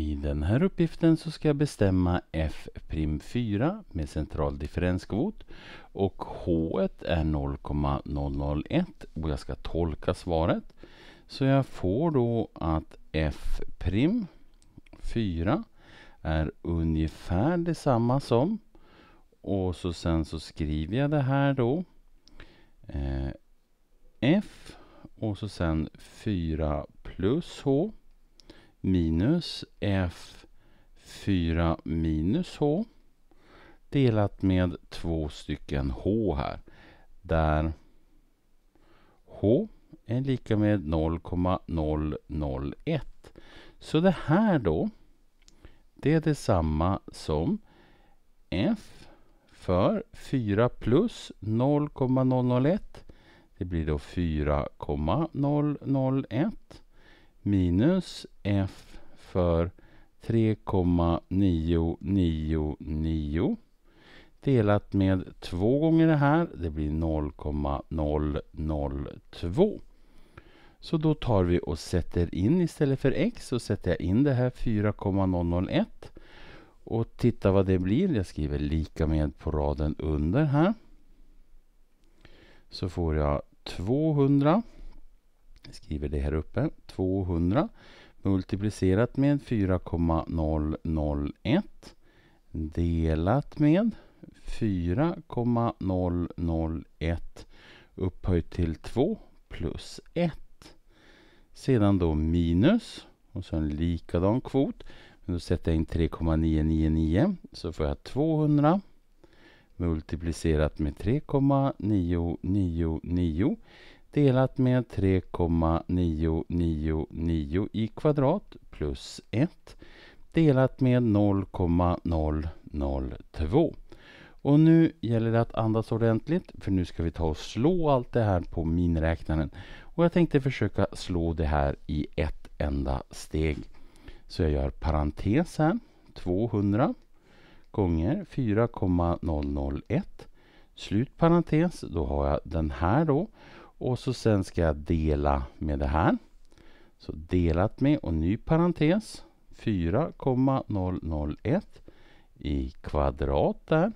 I den här uppgiften så ska jag bestämma f'4 med central differenskvot och h är 0,001 och jag ska tolka svaret. Så jag får då att f'4 är ungefär detsamma som och så sen så skriver jag det här då eh, f och så sen 4 plus h minus F4 minus H delat med två stycken H här. Där H är lika med 0,001. Så det här då, det är detsamma som F för 4 plus 0,001. Det blir då 4,001 minus f för 3,999 delat med två gånger det här. Det blir 0,002. Så då tar vi och sätter in istället för x så sätter jag in det här 4,001. Och titta vad det blir. Jag skriver lika med på raden under här. Så får jag 200. Jag skriver det här uppe. 200 multiplicerat med 4,001 delat med 4,001 upphöjt till 2 plus 1. Sedan då minus och så en likadan kvot. Men då sätter jag in 3,999 så får jag 200 multiplicerat med 3,999 delat med 3,999 i kvadrat plus 1 delat med 0,002. Och nu gäller det att andas ordentligt för nu ska vi ta och slå allt det här på miniräknaren. Och jag tänkte försöka slå det här i ett enda steg. Så jag gör parentes här. 200 gånger 4,001. Slut parentes, då har jag den här då. Och så sen ska jag dela med det här. Så delat med och ny parentes 4,001 i kvadrat där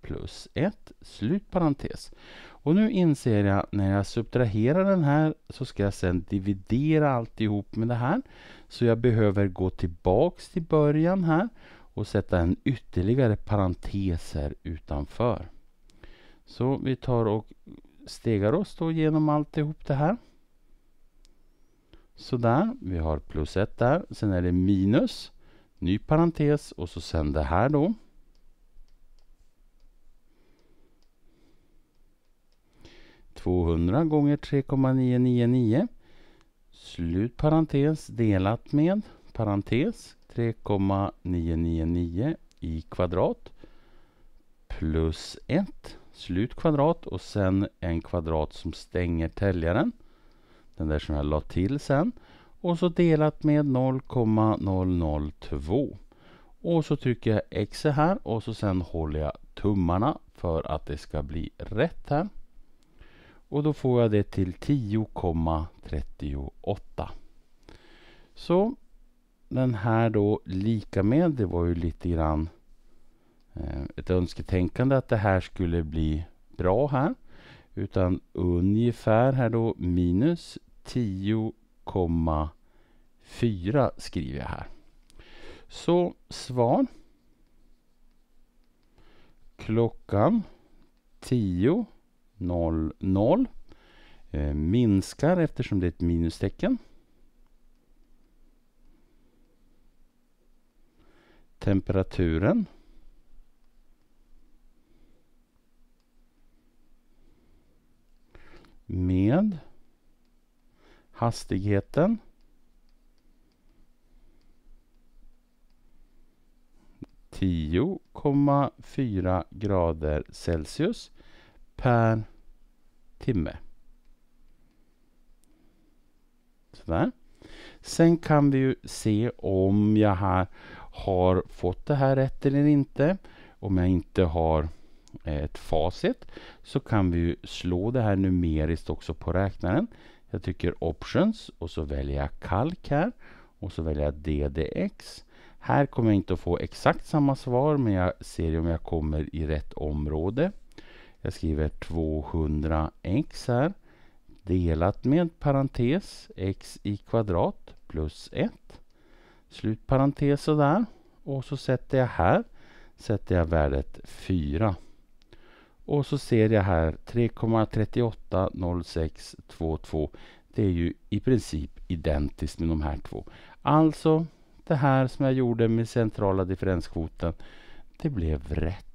plus 1 slut parentes. Och nu inser jag när jag subtraherar den här så ska jag sen dividera alltihop med det här. Så jag behöver gå tillbaks till början här och sätta en ytterligare parentes här utanför. Så vi tar och stegar oss då genom alltihop det här. Sådär, vi har plus ett där. Sen är det minus, ny parentes och så sen det här då. Tvåhundra gånger 3,999 slut parentes delat med parentes 3,999 i kvadrat plus 1 slut kvadrat och sen en kvadrat som stänger täljaren. Den där som jag la till sen. Och så delat med 0,002. Och så trycker jag X här och så sen håller jag tummarna för att det ska bli rätt här. Och då får jag det till 10,38. Så den här då lika med, det var ju lite grann Eh, ett önsketänkande att det här skulle bli bra här. Utan ungefär här då minus 10,4 skriver jag här. Så svar. Klockan 10.00 eh, minskar eftersom det är ett minustecken. Temperaturen hastigheten. tio komma fyra grader Celsius per timme. Sådär. Sen kan vi ju se om jag här har fått det här rätt eller inte. Om jag inte har eh, ett facit så kan vi slå det här numeriskt också på räknaren. Jag trycker options och så väljer jag kalk här och så väljer jag DDX. Här kommer jag inte att få exakt samma svar men jag ser om jag kommer i rätt område. Jag skriver 200x här delat med parentes x i kvadrat plus 1. Slut parentes sådär. Och så sätter jag här sätter jag värdet 4. Och så ser jag här 3,380622. Det är ju i princip identiskt med de här två. Alltså det här som jag gjorde med centrala differenskvoten. Det blev rätt.